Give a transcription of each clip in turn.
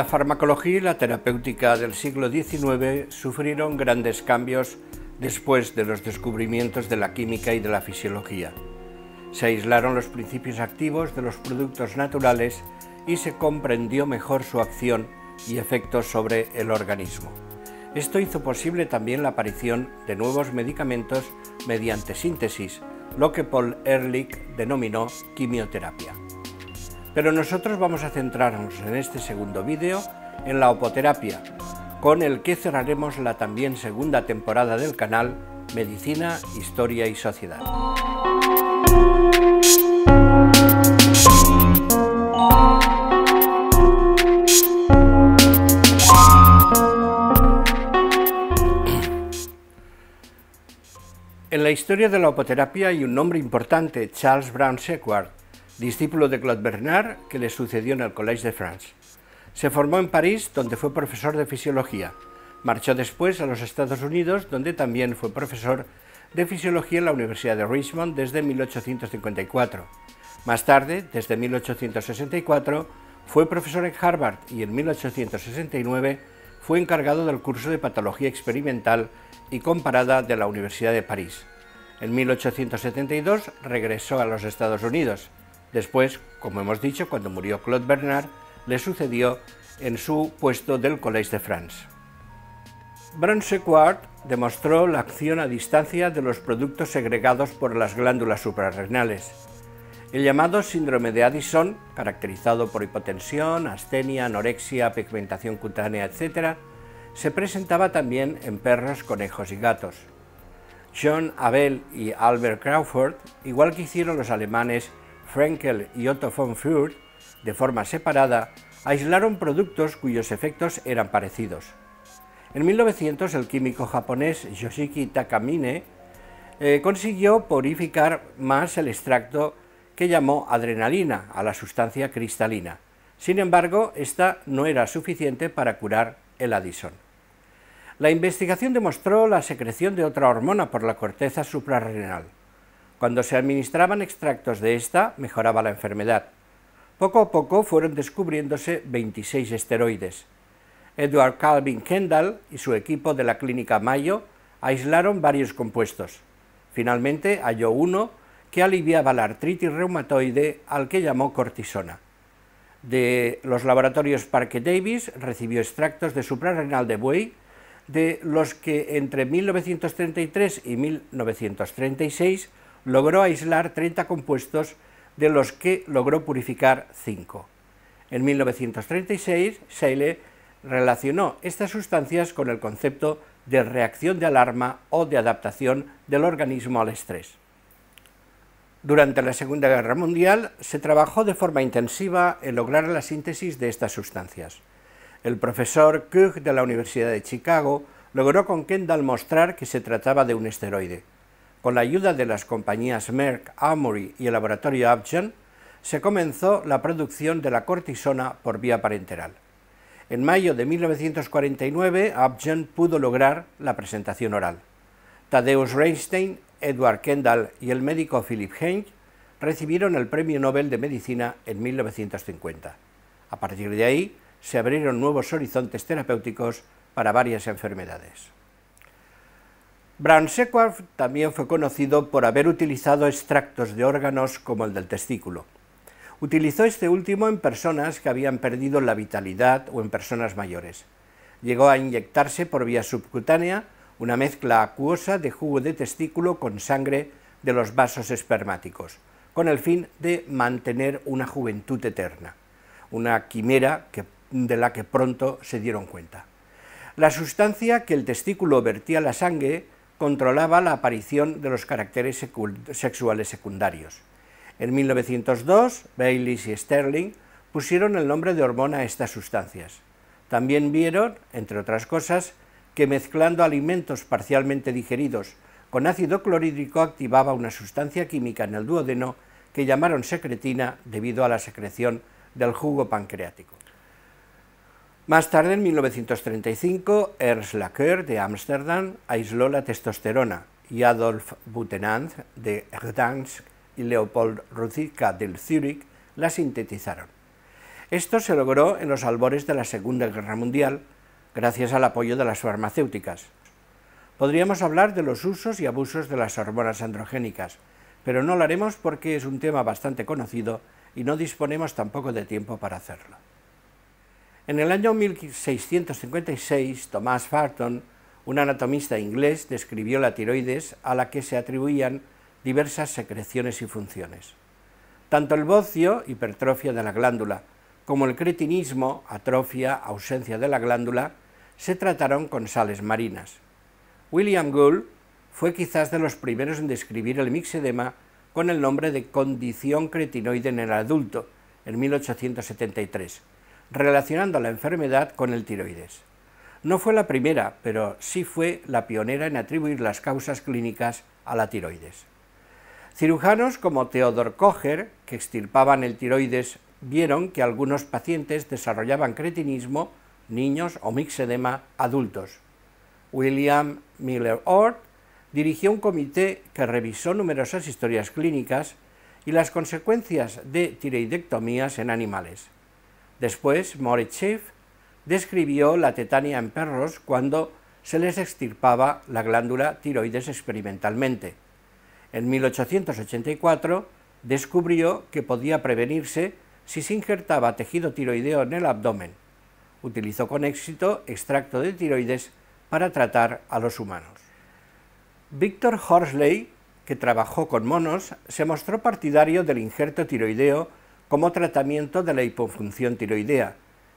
la farmacología y la terapéutica del siglo XIX sufrieron grandes cambios después de los descubrimientos de la química y de la fisiología. Se aislaron los principios activos de los productos naturales y se comprendió mejor su acción y efectos sobre el organismo. Esto hizo posible también la aparición de nuevos medicamentos mediante síntesis, lo que Paul Ehrlich denominó quimioterapia. Pero nosotros vamos a centrarnos en este segundo vídeo en la opoterapia, con el que cerraremos la también segunda temporada del canal Medicina, Historia y Sociedad. En la historia de la opoterapia hay un nombre importante, Charles Brown Sequard, discípulo de Claude Bernard, que le sucedió en el Collège de France. Se formó en París, donde fue profesor de fisiología. Marchó después a los Estados Unidos, donde también fue profesor de fisiología en la Universidad de Richmond desde 1854. Más tarde, desde 1864, fue profesor en Harvard y en 1869 fue encargado del curso de patología experimental y comparada de la Universidad de París. En 1872 regresó a los Estados Unidos Después, como hemos dicho, cuando murió Claude Bernard, le sucedió en su puesto del Collège de France. Brunsequart demostró la acción a distancia de los productos segregados por las glándulas suprarrenales. El llamado síndrome de Addison, caracterizado por hipotensión, astenia, anorexia, pigmentación cutánea, etc., se presentaba también en perros, conejos y gatos. John Abel y Albert Crawford, igual que hicieron los alemanes Frenkel y Otto von Führer, de forma separada, aislaron productos cuyos efectos eran parecidos. En 1900 el químico japonés Yoshiki Takamine eh, consiguió purificar más el extracto que llamó adrenalina a la sustancia cristalina. Sin embargo, esta no era suficiente para curar el Addison. La investigación demostró la secreción de otra hormona por la corteza suprarrenal. Cuando se administraban extractos de esta, mejoraba la enfermedad. Poco a poco fueron descubriéndose 26 esteroides. Edward Calvin Kendall y su equipo de la Clínica Mayo aislaron varios compuestos. Finalmente halló uno que aliviaba la artritis reumatoide al que llamó cortisona. De los laboratorios Parque Davis recibió extractos de suprarrenal de buey, de los que entre 1933 y 1936 logró aislar 30 compuestos de los que logró purificar 5. En 1936, Seile relacionó estas sustancias con el concepto de reacción de alarma o de adaptación del organismo al estrés. Durante la Segunda Guerra Mundial se trabajó de forma intensiva en lograr la síntesis de estas sustancias. El profesor Koch de la Universidad de Chicago logró con Kendall mostrar que se trataba de un esteroide. Con la ayuda de las compañías Merck, Amory y el laboratorio Upjohn, se comenzó la producción de la cortisona por vía parenteral. En mayo de 1949, Upjohn pudo lograr la presentación oral. Tadeusz Reinstein, Edward Kendall y el médico Philip Henge recibieron el Premio Nobel de Medicina en 1950. A partir de ahí, se abrieron nuevos horizontes terapéuticos para varias enfermedades. Brown también fue conocido por haber utilizado extractos de órganos como el del testículo. Utilizó este último en personas que habían perdido la vitalidad o en personas mayores. Llegó a inyectarse por vía subcutánea una mezcla acuosa de jugo de testículo con sangre de los vasos espermáticos, con el fin de mantener una juventud eterna, una quimera de la que pronto se dieron cuenta. La sustancia que el testículo vertía la sangre controlaba la aparición de los caracteres sexuales secundarios. En 1902, Bayliss y Sterling pusieron el nombre de hormona a estas sustancias. También vieron, entre otras cosas, que mezclando alimentos parcialmente digeridos con ácido clorhídrico activaba una sustancia química en el duodeno que llamaron secretina debido a la secreción del jugo pancreático. Más tarde, en 1935, Ernst de Ámsterdam aisló la testosterona y Adolf Butenandt de Gdansk y Leopold Ruzicka del Zúrich la sintetizaron. Esto se logró en los albores de la Segunda Guerra Mundial, gracias al apoyo de las farmacéuticas. Podríamos hablar de los usos y abusos de las hormonas androgénicas, pero no lo haremos porque es un tema bastante conocido y no disponemos tampoco de tiempo para hacerlo. En el año 1656, Thomas Farton, un anatomista inglés, describió la tiroides a la que se atribuían diversas secreciones y funciones. Tanto el bocio, hipertrofia de la glándula, como el cretinismo, atrofia, ausencia de la glándula, se trataron con sales marinas. William Gould fue quizás de los primeros en describir el mixedema con el nombre de condición cretinoide en el adulto, en 1873 relacionando la enfermedad con el tiroides. No fue la primera, pero sí fue la pionera en atribuir las causas clínicas a la tiroides. Cirujanos como Theodor Kocher, que extirpaban el tiroides, vieron que algunos pacientes desarrollaban cretinismo, niños o mixedema adultos. William Miller Ord dirigió un comité que revisó numerosas historias clínicas y las consecuencias de tiroidectomías en animales. Después, Moritz describió la tetania en perros cuando se les extirpaba la glándula tiroides experimentalmente. En 1884 descubrió que podía prevenirse si se injertaba tejido tiroideo en el abdomen. Utilizó con éxito extracto de tiroides para tratar a los humanos. Victor Horsley, que trabajó con monos, se mostró partidario del injerto tiroideo como tratamiento de la hipofunción tiroidea,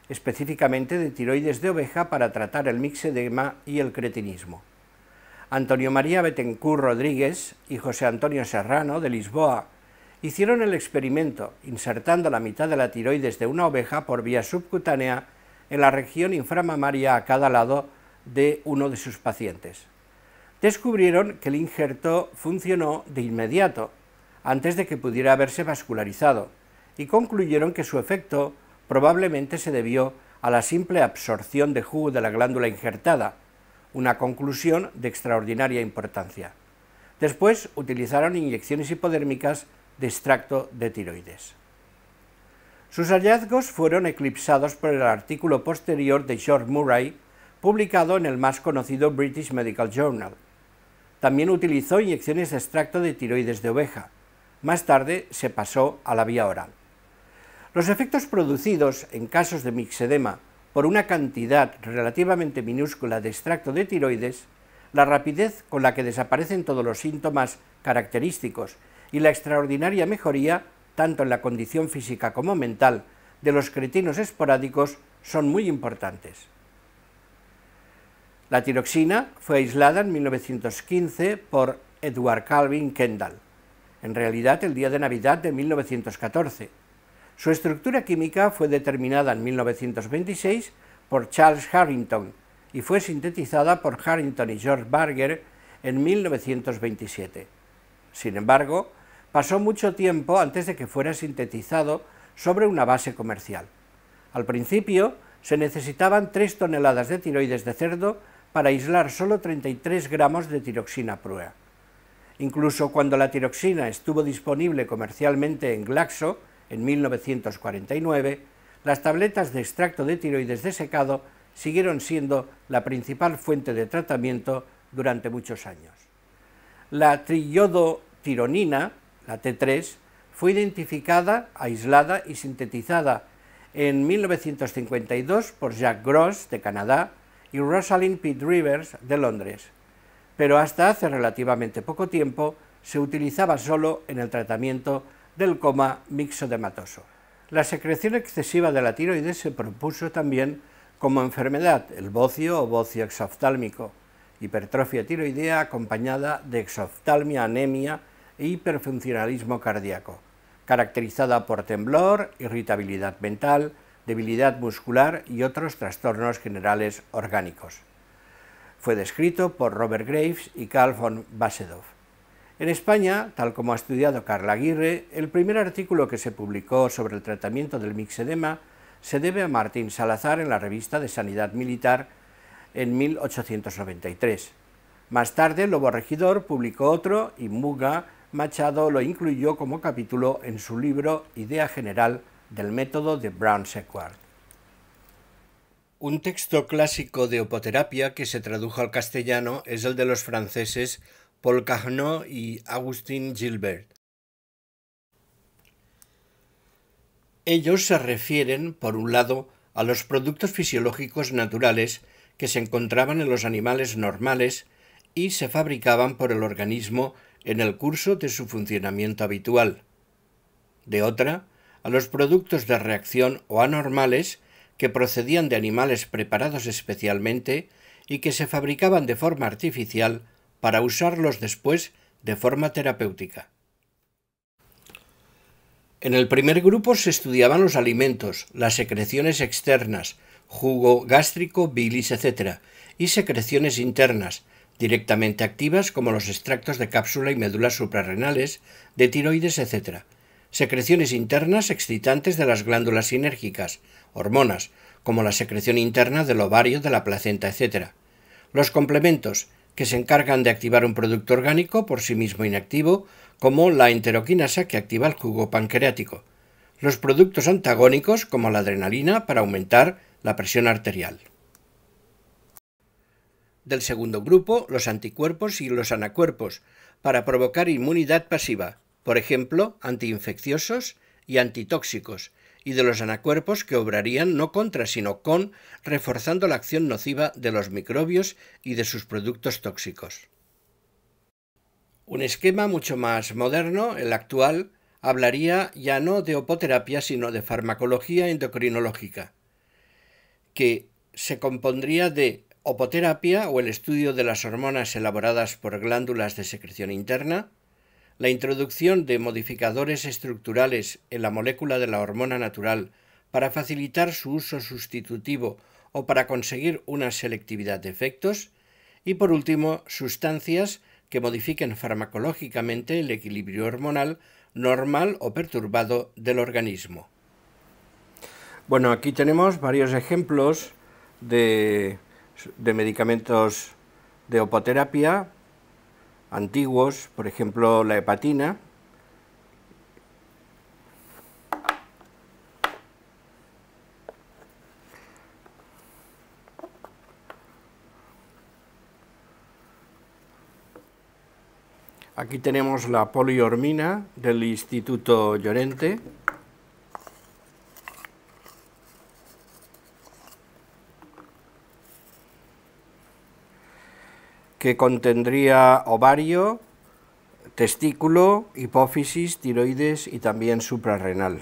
específicamente de tiroides de oveja para tratar el mixedema y el cretinismo. Antonio María Betencourt Rodríguez y José Antonio Serrano de Lisboa hicieron el experimento insertando la mitad de la tiroides de una oveja por vía subcutánea en la región inframamaria a cada lado de uno de sus pacientes. Descubrieron que el injerto funcionó de inmediato, antes de que pudiera haberse vascularizado, y concluyeron que su efecto probablemente se debió a la simple absorción de jugo de la glándula injertada, una conclusión de extraordinaria importancia. Después utilizaron inyecciones hipodérmicas de extracto de tiroides. Sus hallazgos fueron eclipsados por el artículo posterior de George Murray, publicado en el más conocido British Medical Journal. También utilizó inyecciones de extracto de tiroides de oveja. Más tarde se pasó a la vía oral. Los efectos producidos en casos de mixedema por una cantidad relativamente minúscula de extracto de tiroides, la rapidez con la que desaparecen todos los síntomas característicos y la extraordinaria mejoría, tanto en la condición física como mental, de los cretinos esporádicos son muy importantes. La tiroxina fue aislada en 1915 por Edward Calvin Kendall, en realidad el día de Navidad de 1914, su estructura química fue determinada en 1926 por Charles Harrington y fue sintetizada por Harrington y George Barger en 1927. Sin embargo, pasó mucho tiempo antes de que fuera sintetizado sobre una base comercial. Al principio, se necesitaban 3 toneladas de tiroides de cerdo para aislar solo 33 gramos de tiroxina prua. Incluso cuando la tiroxina estuvo disponible comercialmente en Glaxo, en 1949, las tabletas de extracto de tiroides desecado siguieron siendo la principal fuente de tratamiento durante muchos años. La triyodotironina, la T3, fue identificada, aislada y sintetizada en 1952 por Jacques Gross, de Canadá, y Rosalind Pitt Rivers, de Londres, pero hasta hace relativamente poco tiempo se utilizaba solo en el tratamiento del coma mixodematoso. La secreción excesiva de la tiroides se propuso también como enfermedad, el bocio o bocio exoftálmico, hipertrofia tiroidea acompañada de exoftalmia, anemia e hiperfuncionalismo cardíaco, caracterizada por temblor, irritabilidad mental, debilidad muscular y otros trastornos generales orgánicos. Fue descrito por Robert Graves y Carl von Basedow. En España, tal como ha estudiado Carla Aguirre, el primer artículo que se publicó sobre el tratamiento del mixedema se debe a Martín Salazar en la revista de Sanidad Militar en 1893. Más tarde, Lobo Regidor publicó otro y Muga Machado lo incluyó como capítulo en su libro Idea General del Método de Brown-Sequard. Un texto clásico de opoterapia que se tradujo al castellano es el de los franceses Paul y Agustín Gilbert. Ellos se refieren, por un lado, a los productos fisiológicos naturales que se encontraban en los animales normales y se fabricaban por el organismo en el curso de su funcionamiento habitual. De otra, a los productos de reacción o anormales que procedían de animales preparados especialmente y que se fabricaban de forma artificial para usarlos después de forma terapéutica. En el primer grupo se estudiaban los alimentos, las secreciones externas, jugo gástrico, bilis, etc., y secreciones internas, directamente activas como los extractos de cápsula y médulas suprarrenales, de tiroides, etc. Secreciones internas excitantes de las glándulas sinérgicas, hormonas, como la secreción interna del ovario, de la placenta, etc. Los complementos, que se encargan de activar un producto orgánico por sí mismo inactivo, como la enteroquinasa que activa el jugo pancreático, los productos antagónicos como la adrenalina para aumentar la presión arterial. Del segundo grupo, los anticuerpos y los anacuerpos, para provocar inmunidad pasiva, por ejemplo, antiinfecciosos y antitóxicos, y de los anacuerpos que obrarían no contra sino con, reforzando la acción nociva de los microbios y de sus productos tóxicos. Un esquema mucho más moderno, el actual, hablaría ya no de opoterapia sino de farmacología endocrinológica, que se compondría de opoterapia o el estudio de las hormonas elaboradas por glándulas de secreción interna, la introducción de modificadores estructurales en la molécula de la hormona natural para facilitar su uso sustitutivo o para conseguir una selectividad de efectos. Y por último, sustancias que modifiquen farmacológicamente el equilibrio hormonal normal o perturbado del organismo. Bueno, aquí tenemos varios ejemplos de, de medicamentos de opoterapia antiguos, por ejemplo la hepatina, Aquí tenemos la poliormina del Instituto Llorente. que contendría ovario, testículo, hipófisis, tiroides y también suprarrenal.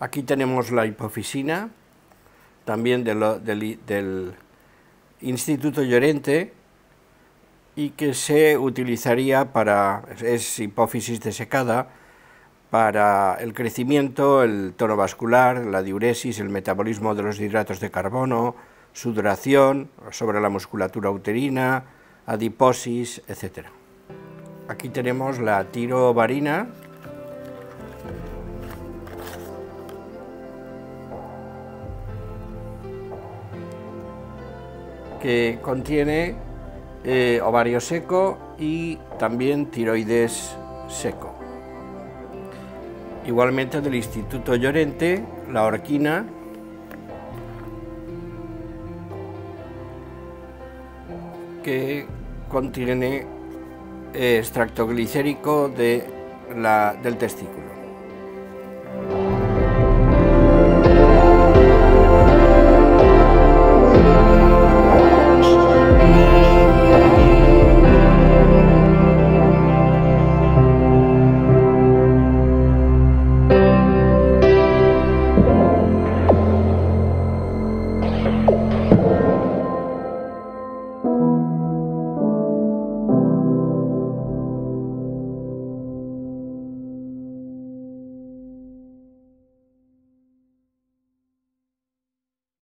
Aquí tenemos la hipofisina, también del, del Instituto Llorente, y que se utilizaría para, es hipófisis desecada, para el crecimiento, el tono vascular, la diuresis, el metabolismo de los hidratos de carbono, sudoración, sobre la musculatura uterina, adiposis, etc. Aquí tenemos la tirovarina. que contiene eh, ovario seco y también tiroides seco. Igualmente del Instituto Llorente, la orquina, que contiene eh, extracto glicérico de la, del testículo.